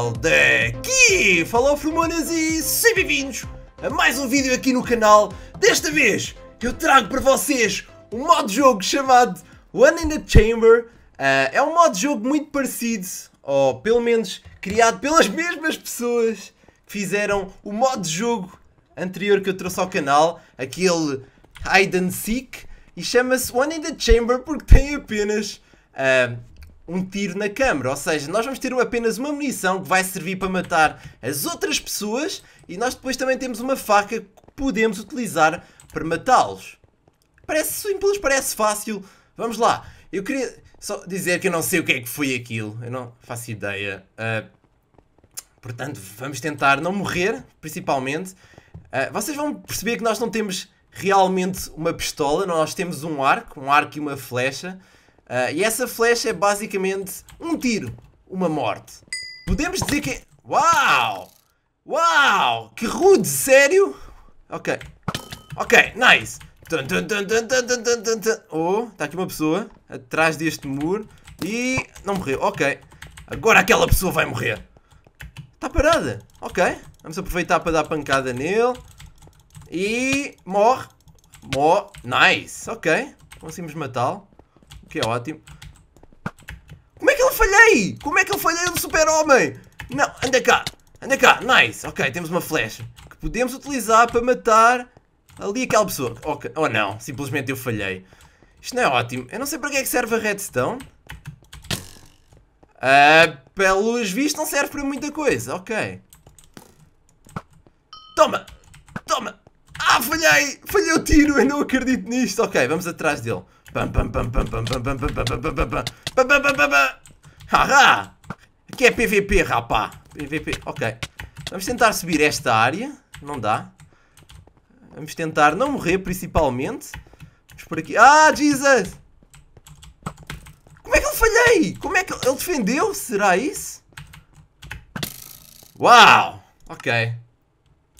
pessoal daqui! Falou Fumonas e sejam bem-vindos a mais um vídeo aqui no canal. Desta vez eu trago para vocês um modo de jogo chamado One in the Chamber. Uh, é um modo de jogo muito parecido, ou pelo menos criado pelas mesmas pessoas que fizeram o modo de jogo anterior que eu trouxe ao canal, aquele Hide and Seek, e chama-se One in the Chamber porque tem apenas. Uh, um tiro na câmara. Ou seja, nós vamos ter apenas uma munição que vai servir para matar as outras pessoas e nós depois também temos uma faca que podemos utilizar para matá-los. Parece simples, parece fácil. Vamos lá. Eu queria só dizer que eu não sei o que é que foi aquilo. Eu não faço ideia. Uh, portanto, vamos tentar não morrer, principalmente. Uh, vocês vão perceber que nós não temos realmente uma pistola. Nós temos um arco, um arco e uma flecha. Uh, e essa flecha é basicamente um tiro, uma morte. Podemos dizer que. É- Uau! Uau! Que rude, sério? Ok. Ok, nice. Dun, dun, dun, Oh, está aqui uma pessoa atrás deste muro e não morreu. Ok. Agora aquela pessoa vai morrer. Está parada. Ok. Vamos aproveitar para dar pancada nele. E morre. Morre. Nice. Ok. Conseguimos matá-lo que é ótimo. Como é que eu falhei? Como é que eu falhei do super-homem? Não, anda cá, anda cá, nice. Ok, temos uma flecha que podemos utilizar para matar ali aquela pessoa. Okay. Oh não, simplesmente eu falhei. Isto não é ótimo. Eu não sei para que é que serve a redstone. Uh, ah, pelos vistos não serve para muita coisa, ok. Toma! falhei! Falhei o tiro, eu não acredito nisto. Ok, vamos atrás dele. Pam, pam, Haha! Aqui é PVP, rapá. PVP, ok. Vamos tentar subir esta área. Não dá. Vamos tentar não morrer, principalmente. Vamos por aqui. Ah, Jesus! Como é que eu falhei? Como é que ele defendeu? Será isso? Uau! Ok.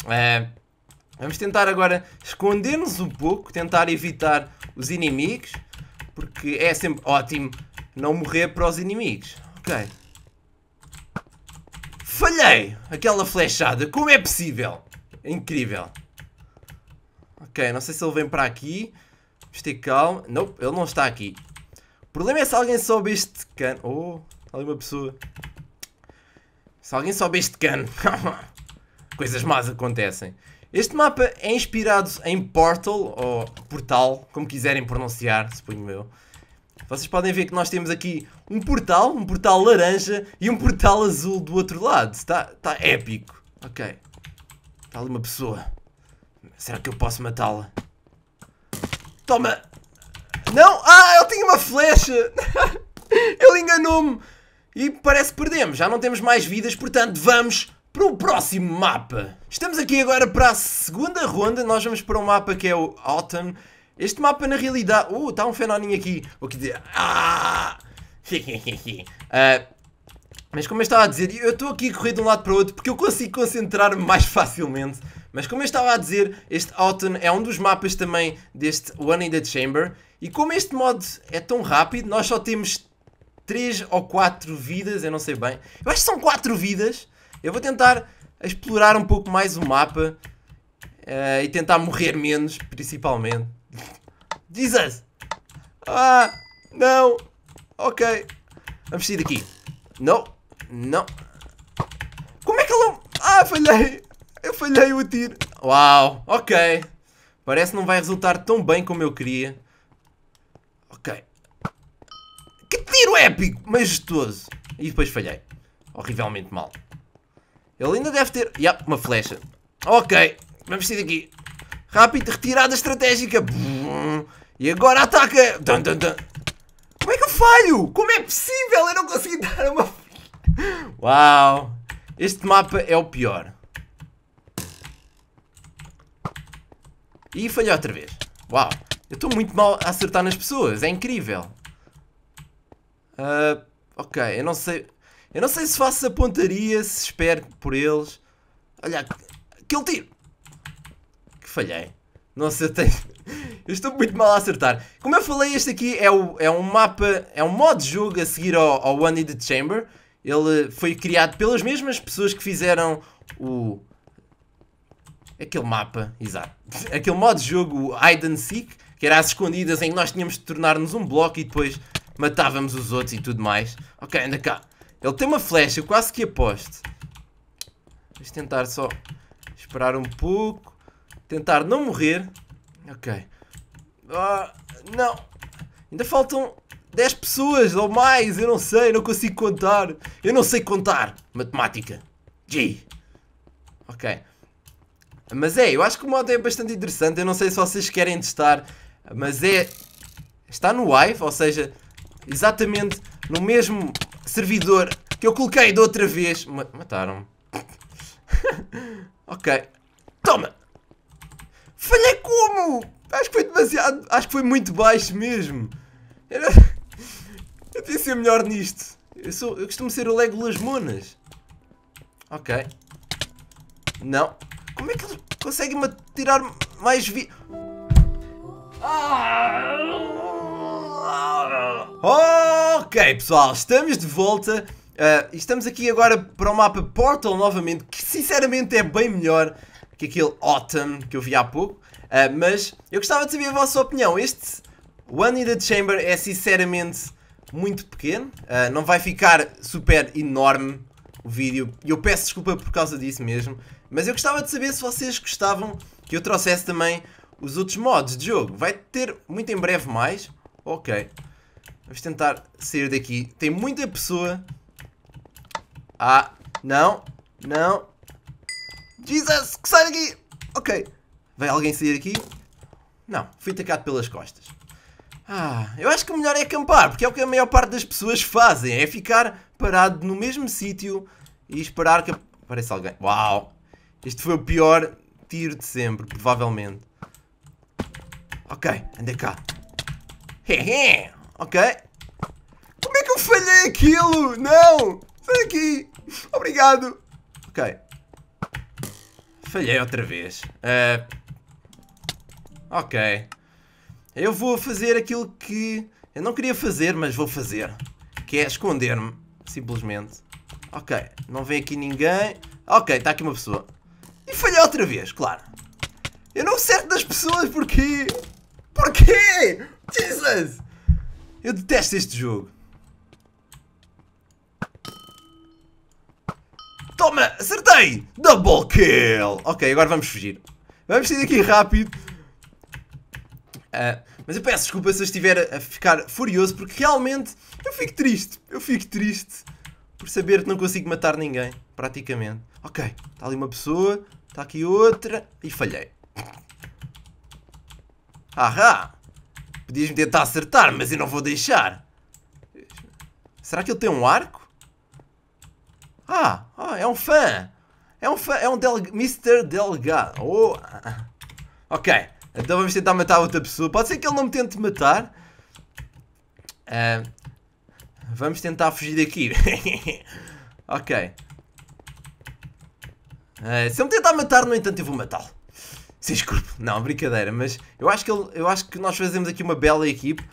É... Vamos tentar agora esconder-nos um pouco, tentar evitar os inimigos, porque é sempre ótimo não morrer para os inimigos. Ok. Falhei! Aquela flechada, como é possível? É incrível. Ok, não sei se ele vem para aqui. Vamos ter calma. Não, nope, ele não está aqui. O problema é se alguém sobe este cano. Oh, ali uma pessoa. Se alguém sobe este cano. Coisas más acontecem. Este mapa é inspirado em Portal, ou Portal, como quiserem pronunciar, suponho eu. Vocês podem ver que nós temos aqui um portal, um portal laranja e um portal azul do outro lado. Está tá épico. Ok. Está ali uma pessoa. Será que eu posso matá-la? Toma! Não! Ah, ele tinha uma flecha! ele enganou-me! E parece que perdemos. Já não temos mais vidas, portanto vamos para o próximo mapa. Estamos aqui agora para a segunda ronda. Nós vamos para um mapa que é o Autumn. Este mapa, na realidade. Uh, está um fenómeno aqui. O que dizer. Ah! uh, mas como eu estava a dizer, eu estou aqui a correr de um lado para o outro porque eu consigo concentrar-me mais facilmente. Mas como eu estava a dizer, este Autumn é um dos mapas também deste One in the Chamber. E como este modo é tão rápido, nós só temos 3 ou 4 vidas, eu não sei bem. Eu acho que são 4 vidas. Eu vou tentar a explorar um pouco mais o mapa uh, e tentar morrer menos, principalmente. Jesus! Ah! Não! Ok. Vamos sair daqui. Não! Não! Como é que ele... Ah, falhei! Eu falhei o tiro. Uau! Ok. Parece que não vai resultar tão bem como eu queria. Ok. Que tiro épico! Majestoso! E depois falhei. Horrivelmente mal. Ele ainda deve ter... Yup, uma flecha. Ok, vamos sair daqui. Rápido, retirada estratégica. E agora ataca. Dun, dun, dun. Como é que eu falho? Como é possível? Eu não consegui dar uma... Uau. Este mapa é o pior. E falhou outra vez. Uau. Eu estou muito mal a acertar nas pessoas. É incrível. Uh, ok, eu não sei... Eu não sei se faço a pontaria, se espero por eles. Olha, aquele tiro! Que falhei. Nossa, eu tenho... Eu estou muito mal a acertar. Como eu falei, este aqui é, o, é um mapa, é um modo de jogo a seguir ao, ao One in the Chamber. Ele foi criado pelas mesmas pessoas que fizeram o... Aquele mapa, exato. Aquele modo de jogo, o Hide and Seek, que era às escondidas em que nós tínhamos de tornar-nos um bloco e depois matávamos os outros e tudo mais. Ok, anda cá. Ele tem uma flecha, eu quase que aposto. Vamos tentar só esperar um pouco. Tentar não morrer. Ok. Ah, não. Ainda faltam 10 pessoas ou mais. Eu não sei, não consigo contar. Eu não sei contar. Matemática. G. Ok. Mas é, eu acho que o modo é bastante interessante. Eu não sei se vocês querem testar. Mas é... Está no live, ou seja, exatamente no mesmo servidor que eu coloquei da outra vez. Mataram-me. ok. Toma! Falhei como? Acho que foi demasiado. Acho que foi muito baixo mesmo. Era... Eu devia ser melhor nisto. Eu, sou... eu costumo ser o Legolas Monas. Ok. Não. Como é que eles conseguem -me tirar mais vi. Ah! Ok, pessoal, estamos de volta. Uh, estamos aqui agora para o mapa Portal novamente, que sinceramente é bem melhor que aquele Autumn que eu vi há pouco. Uh, mas eu gostava de saber a vossa opinião. Este One in the Chamber é sinceramente muito pequeno. Uh, não vai ficar super enorme o vídeo. E eu peço desculpa por causa disso mesmo. Mas eu gostava de saber se vocês gostavam que eu trouxesse também os outros mods de jogo. Vai ter muito em breve mais. Ok. Vamos tentar sair daqui. Tem muita pessoa. Ah, não, não. Jesus, que sai daqui! Ok. Vai alguém sair aqui? Não, fui atacado pelas costas. Ah, eu acho que o melhor é acampar, porque é o que a maior parte das pessoas fazem. É ficar parado no mesmo sítio e esperar que apareça alguém. Uau! Este foi o pior tiro de sempre, provavelmente. Ok, anda cá. Hehe! Ok. Como é que eu falhei aquilo? Não! Sai daqui! Obrigado! Ok. Falhei outra vez. Uh, ok. Eu vou fazer aquilo que eu não queria fazer, mas vou fazer. Que é esconder-me, simplesmente. Ok, não vem aqui ninguém. Ok, está aqui uma pessoa. E falhei outra vez, claro. Eu não certo das pessoas, porque... Porquê? Jesus! Eu detesto este jogo. Toma! Acertei! Double kill! Ok, agora vamos fugir. Vamos sair daqui rápido. Uh, mas eu peço desculpa se eu estiver a ficar furioso, porque realmente eu fico triste. Eu fico triste por saber que não consigo matar ninguém, praticamente. Ok, está ali uma pessoa, está aqui outra, e falhei. Ahá! Podias-me tentar acertar, mas eu não vou deixar. Será que ele tem um arco? Ah, ah é um fã. É um fã, é um Del Mr. Delgado. Oh. Ok, então vamos tentar matar outra pessoa. Pode ser que ele não me tente matar. Uh, vamos tentar fugir daqui. ok. Uh, se ele me tentar matar, no entanto, eu vou matá-lo se corpo. Não, brincadeira, mas eu acho, que ele, eu acho que nós fazemos aqui uma bela equipe.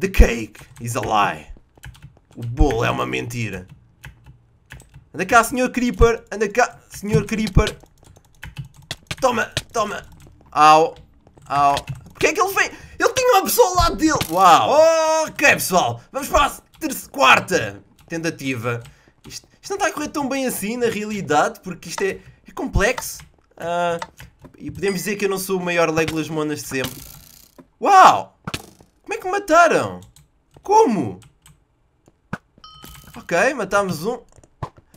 The cake is a lie. O bolo é uma mentira. Anda cá, senhor Creeper. Anda cá, senhor Creeper. Toma, toma. Au, au. Porquê é que ele veio? Ele tinha uma pessoa ao lado dele. Uau. Ok, pessoal. Vamos para a terça, quarta tentativa. Isto, isto, não está a correr tão bem assim, na realidade, porque isto é, é complexo. Uh, e podemos dizer que eu não sou o maior Legolas Monas de sempre. Uau! Como é que me mataram? Como? Ok, matámos um.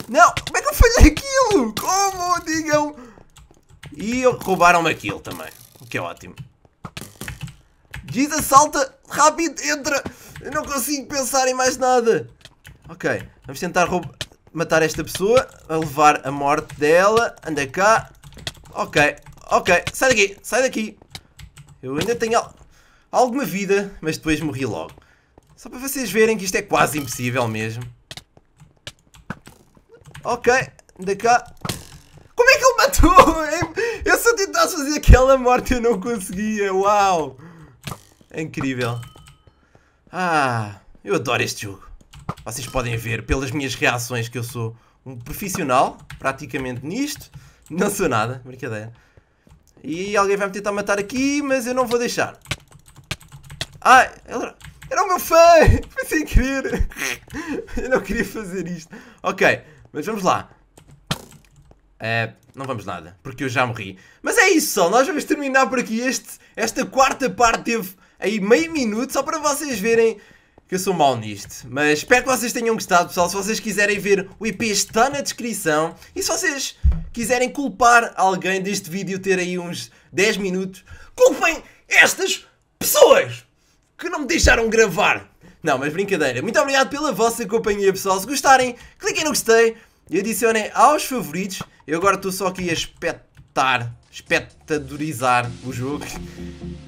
Não! Como é que eu falhei aquilo? Como? Digam! E roubaram-me aquilo também. O que é ótimo. Jesus, salta! Rápido, entra! Eu não consigo pensar em mais nada. Ok, vamos tentar matar esta pessoa, a levar a morte dela. Anda cá. Ok, Ok, sai daqui, sai daqui. Eu ainda tenho al alguma vida, mas depois morri logo. Só para vocês verem que isto é quase impossível mesmo. Ok, da cá. Como é que ele matou? Eu só eu tentasse fazer aquela morte eu não conseguia. Uau! É incrível. Ah, eu adoro este jogo. Vocês podem ver pelas minhas reações que eu sou um profissional, praticamente nisto. Não sou nada, brincadeira. E alguém vai me tentar matar aqui, mas eu não vou deixar. Ai, era, era o meu fã! Foi sem querer! Eu não queria fazer isto. Ok, mas vamos lá. É, não vamos nada, porque eu já morri. Mas é isso, só. Nós vamos terminar por aqui. Este, esta quarta parte teve aí meio minuto, só para vocês verem que eu sou mau nisto. Mas espero que vocês tenham gostado, pessoal. Se vocês quiserem ver, o IP está na descrição. E se vocês quiserem culpar alguém deste vídeo ter aí uns 10 minutos, culpem estas pessoas que não me deixaram gravar. Não, mas brincadeira. Muito obrigado pela vossa companhia, pessoal. Se gostarem, cliquem no gostei e adicionem aos favoritos. Eu agora estou só aqui a espetar espectadorizar o jogo.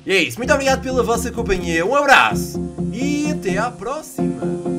E é isso. Muito obrigado pela vossa companhia. Um abraço e até à próxima.